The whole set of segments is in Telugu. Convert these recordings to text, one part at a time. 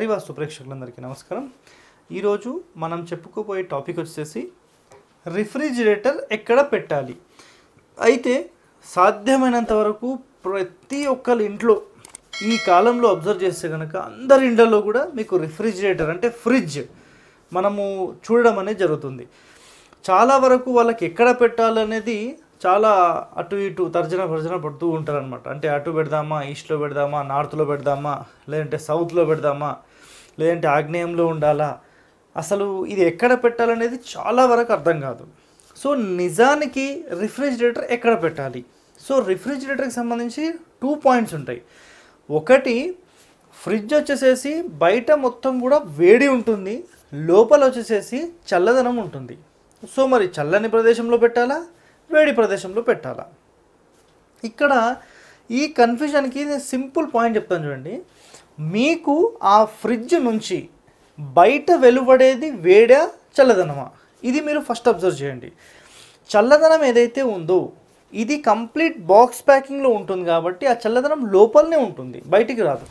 హరివాస్తు ప్రేక్షకులందరికీ నమస్కారం ఈరోజు మనం చెప్పుకోబోయే టాపిక్ వచ్చేసి రిఫ్రిజిరేటర్ ఎక్కడ పెట్టాలి అయితే సాధ్యమైనంత వరకు ప్రతి ఒక్కరి ఇంట్లో ఈ కాలంలో అబ్జర్వ్ చేస్తే కనుక అందరి ఇండ్లలో కూడా మీకు రిఫ్రిజిరేటర్ అంటే ఫ్రిడ్జ్ మనము చూడడం అనేది జరుగుతుంది చాలా వరకు వాళ్ళకి ఎక్కడ పెట్టాలనేది చాలా అటు ఇటు తర్జన భర్జన పడుతూ ఉంటారనమాట అంటే అటు పెడదామా ఈస్ట్లో పెడదామా నార్త్లో పెడదామా లేదంటే సౌత్లో పెడదామా లేదంటే ఆగ్నేయంలో ఉండాలా అసలు ఇది ఎక్కడ పెట్టాలనేది చాలా వరకు అర్థం కాదు సో నిజానికి రిఫ్రిజిరేటర్ ఎక్కడ పెట్టాలి సో రిఫ్రిజిరేటర్కి సంబంధించి టూ పాయింట్స్ ఉంటాయి ఒకటి ఫ్రిడ్జ్ వచ్చేసేసి బయట మొత్తం కూడా వేడి ఉంటుంది లోపల వచ్చేసేసి చల్లదనం ఉంటుంది సో మరి చల్లని ప్రదేశంలో పెట్టాలా వేడి ప్రదేశంలో పెట్టాలా ఇక్కడ ఈ కన్ఫ్యూజన్కి నేను సింపుల్ పాయింట్ చెప్తాను చూడండి మీకు ఆ ఫ్రిడ్జ్ నుంచి బయట వెలువడేది వేడా చల్లదనమా ఇది మీరు ఫస్ట్ అబ్జర్వ్ చేయండి చల్లదనం ఏదైతే ఉందో ఇది కంప్లీట్ బాక్స్ ప్యాకింగ్లో ఉంటుంది కాబట్టి ఆ చల్లదనం లోపలనే ఉంటుంది బయటికి రాదు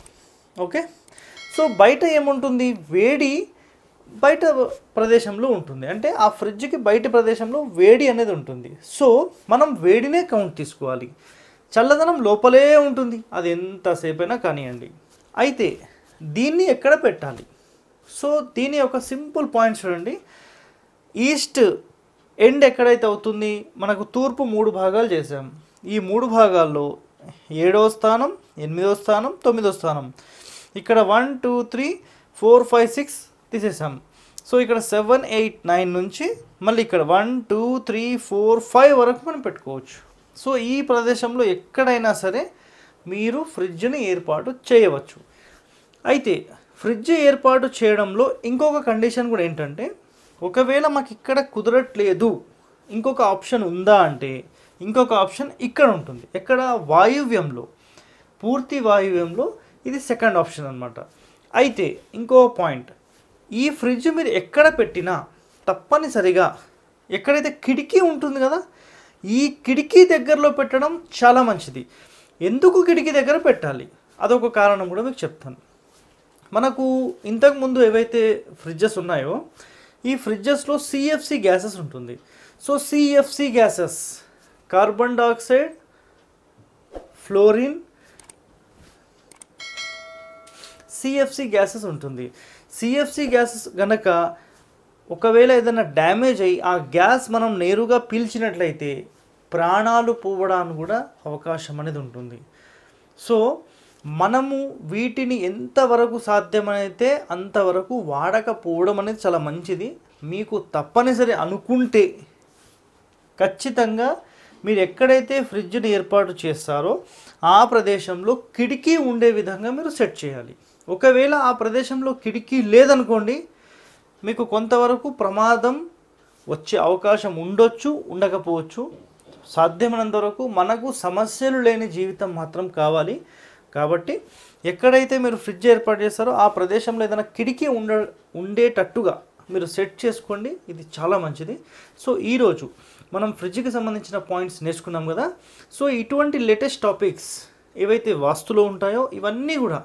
ఓకే సో బయట ఏముంటుంది వేడి బయట ప్రదేశంలో ఉంటుంది అంటే ఆ ఫ్రిడ్జ్కి బయట ప్రదేశంలో వేడి అనేది ఉంటుంది సో మనం వేడినే కౌంట్ తీసుకోవాలి చల్లదనం లోపలే ఉంటుంది అది ఎంతసేపైనా కానివ్వండి అయితే దీన్ని ఎక్కడ పెట్టాలి సో దీని యొక్క సింపుల్ పాయింట్ చూడండి ఈస్ట్ ఎండ్ ఎక్కడైతే అవుతుంది మనకు తూర్పు మూడు భాగాలు చేసాం ఈ మూడు భాగాల్లో ఏడో స్థానం ఎనిమిదో స్థానం తొమ్మిదో స్థానం ఇక్కడ one two three four five six తీసేసాం సో ఇక్కడ సెవెన్ ఎయిట్ నైన్ నుంచి మళ్ళీ ఇక్కడ one two three four five వరకు మనం పెట్టుకోవచ్చు సో ఈ ప్రదేశంలో ఎక్కడైనా సరే మీరు ఫ్రిడ్జ్ని ఏర్పాటు చేయవచ్చు అయితే ఫ్రిడ్జ్ ఏర్పాటు చేయడంలో ఇంకొక కండిషన్ కూడా ఏంటంటే ఒకవేళ మాకు ఇక్కడ కుదరట్లేదు ఇంకొక ఆప్షన్ ఉందా అంటే ఇంకొక ఆప్షన్ ఇక్కడ ఉంటుంది ఎక్కడ వాయువ్యంలో పూర్తి వాయువ్యంలో ఇది సెకండ్ ఆప్షన్ అనమాట అయితే ఇంకో పాయింట్ ఈ ఫ్రిడ్జ్ మీరు ఎక్కడ పెట్టినా తప్పనిసరిగా ఎక్కడైతే కిటికీ ఉంటుంది కదా ఈ కిటికీ దగ్గరలో పెట్టడం చాలా మంచిది ఎందుకు కిటికీ దగ్గర పెట్టాలి అదొక కారణం కూడా మీకు చెప్తాను మనకు ఇంతకుముందు ఏవైతే ఫ్రిడ్జెస్ ఉన్నాయో ఈ ఫ్రిడ్జెస్లో సిఎఫ్సి గ్యాసెస్ ఉంటుంది so CFC gases carbon dioxide fluorine CFC gases ఉంటుంది సిఎఫ్సి గ్యాసెస్ గనక ఒకవేళ ఏదైనా డ్యామేజ్ అయ్యి ఆ గ్యాస్ మనం నేరుగా పీల్చినట్లయితే ప్రాణాలు పోవడానికి కూడా అవకాశం అనేది ఉంటుంది సో మనము వీటిని ఎంతవరకు సాధ్యమైతే అంతవరకు వాడకపోవడం అనేది చాలా మంచిది మీకు తప్పనిసరి అనుకుంటే ఖచ్చితంగా మీరు ఎక్కడైతే ఫ్రిడ్జ్ని ఏర్పాటు చేస్తారో ఆ ప్రదేశంలో కిటికీ ఉండే విధంగా మీరు సెట్ చేయాలి ఒకవేళ ఆ ప్రదేశంలో కిటికీ లేదనుకోండి మీకు కొంతవరకు ప్రమాదం వచ్చే అవకాశం ఉండొచ్చు ఉండకపోవచ్చు సాధ్యమైనంత వరకు మనకు సమస్యలు లేని జీవితం మాత్రం కావాలి కాబట్టి ఎక్కడైతే మీరు ఫ్రిడ్జ్ ఏర్పాటు చేస్తారో ఆ ప్రదేశంలో ఏదైనా కిటికీ ఉండ ఉండేటట్టుగా మీరు సెట్ చేసుకోండి ఇది చాలా మంచిది సో ఈరోజు మనం ఫ్రిడ్జ్కి సంబంధించిన పాయింట్స్ నేర్చుకున్నాం కదా సో ఇటువంటి లేటెస్ట్ టాపిక్స్ ఏవైతే వాస్తులో ఉంటాయో ఇవన్నీ కూడా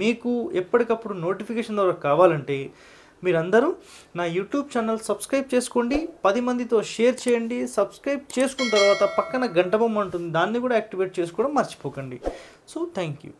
మీకు ఎప్పటికప్పుడు నోటిఫికేషన్ ద్వారా కావాలంటే మీరందరూ నా యూట్యూబ్ ఛానల్ సబ్స్క్రైబ్ చేసుకోండి పది మందితో షేర్ చేయండి సబ్స్క్రైబ్ చేసుకున్న తర్వాత పక్కన గంట బొమ్మ ఉంటుంది దాన్ని కూడా యాక్టివేట్ చేసుకోవడం మర్చిపోకండి సో థ్యాంక్ యూ